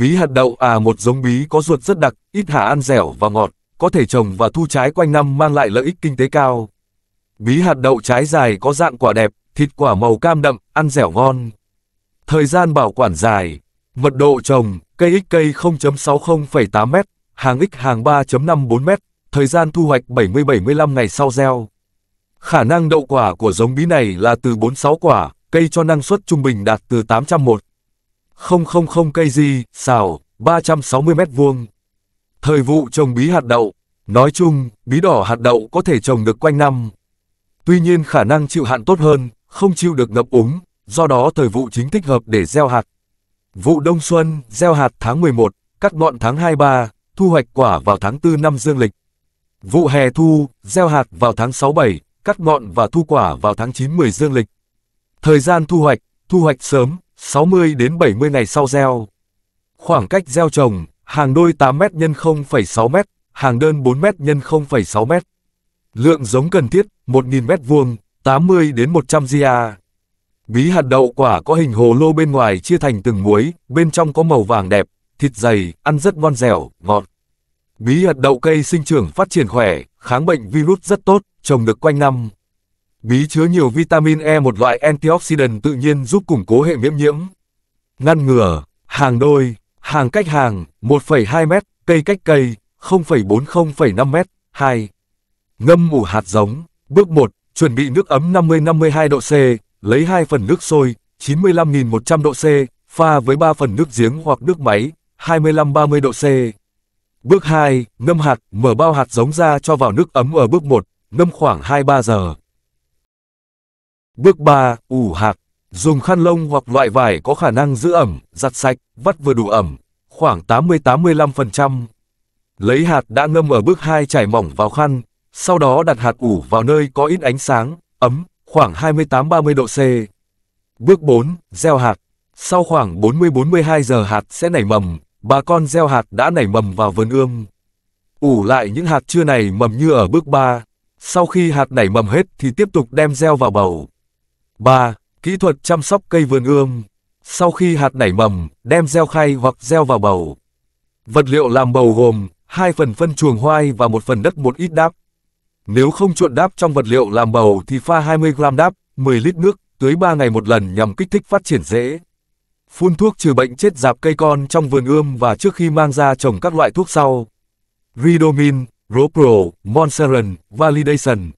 Bí hạt đậu à một giống bí có ruột rất đặc, ít hạt ăn dẻo và ngọt, có thể trồng và thu trái quanh năm mang lại lợi ích kinh tế cao. Bí hạt đậu trái dài có dạng quả đẹp, thịt quả màu cam đậm, ăn dẻo ngon. Thời gian bảo quản dài, mật độ trồng, cây x cây 0.60,8 m, hàng x hàng 3.54 m, thời gian thu hoạch 70-75 ngày sau gieo. Khả năng đậu quả của giống bí này là từ 46 quả, cây cho năng suất trung bình đạt từ 801 000 cây gì xào, 360 mét vuông. Thời vụ trồng bí hạt đậu, nói chung, bí đỏ hạt đậu có thể trồng được quanh năm. Tuy nhiên khả năng chịu hạn tốt hơn, không chịu được ngập úng, do đó thời vụ chính thích hợp để gieo hạt. Vụ đông xuân, gieo hạt tháng 11, cắt ngọn tháng 23, thu hoạch quả vào tháng 4 năm dương lịch. Vụ hè thu, gieo hạt vào tháng 6-7, cắt ngọn và thu quả vào tháng 9-10 dương lịch. Thời gian thu hoạch, thu hoạch sớm, 60 đến 70 ngày sau gieo. Khoảng cách gieo trồng, hàng đôi 8 m x 0,6 m, hàng đơn 4 m x 0,6 m. Lượng giống cần thiết 1.000 m vuông, 80 đến 100 gia. Bí hạt đậu quả có hình hồ lô bên ngoài chia thành từng muối, bên trong có màu vàng đẹp, thịt dày, ăn rất ngon dẻo, ngọt. Bí hạt đậu cây sinh trưởng phát triển khỏe, kháng bệnh virus rất tốt, trồng được quanh năm. Bí chứa nhiều vitamin E một loại antioxidant tự nhiên giúp củng cố hệ miễn nhiễm. Ngăn ngừa, hàng đôi, hàng cách hàng, 1,2 m, cây cách cây, 0,40,5 m, 2. Ngâm ủ hạt giống. Bước 1. Chuẩn bị nước ấm 50-52 độ C, lấy 2 phần nước sôi, 95.100 độ C, pha với 3 phần nước giếng hoặc nước máy, 25-30 độ C. Bước 2. Ngâm hạt, mở bao hạt giống ra cho vào nước ấm ở bước 1, ngâm khoảng 2-3 giờ. Bước 3. ủ hạt Dùng khăn lông hoặc loại vải có khả năng giữ ẩm, giặt sạch, vắt vừa đủ ẩm, khoảng 80-85%. Lấy hạt đã ngâm ở bước 2 trải mỏng vào khăn, sau đó đặt hạt ủ vào nơi có ít ánh sáng, ấm, khoảng 28-30 độ C. Bước 4. Gieo hạt. Sau khoảng 40-42 giờ hạt sẽ nảy mầm, bà con gieo hạt đã nảy mầm vào vườn ươm. Ủ lại những hạt chưa nảy mầm như ở bước 3. Sau khi hạt nảy mầm hết thì tiếp tục đem gieo vào bầu. 3. Kỹ thuật chăm sóc cây vườn ươm. Sau khi hạt nảy mầm, đem gieo khay hoặc gieo vào bầu. Vật liệu làm bầu gồm 2 phần phân chuồng hoai và một phần đất một ít đáp. Nếu không chuộn đáp trong vật liệu làm bầu thì pha 20 gram đáp, 10 lít nước, tưới 3 ngày một lần nhằm kích thích phát triển rễ. Phun thuốc trừ bệnh chết dạp cây con trong vườn ươm và trước khi mang ra trồng các loại thuốc sau. Ridomin, Ropro, Monseran, Validation,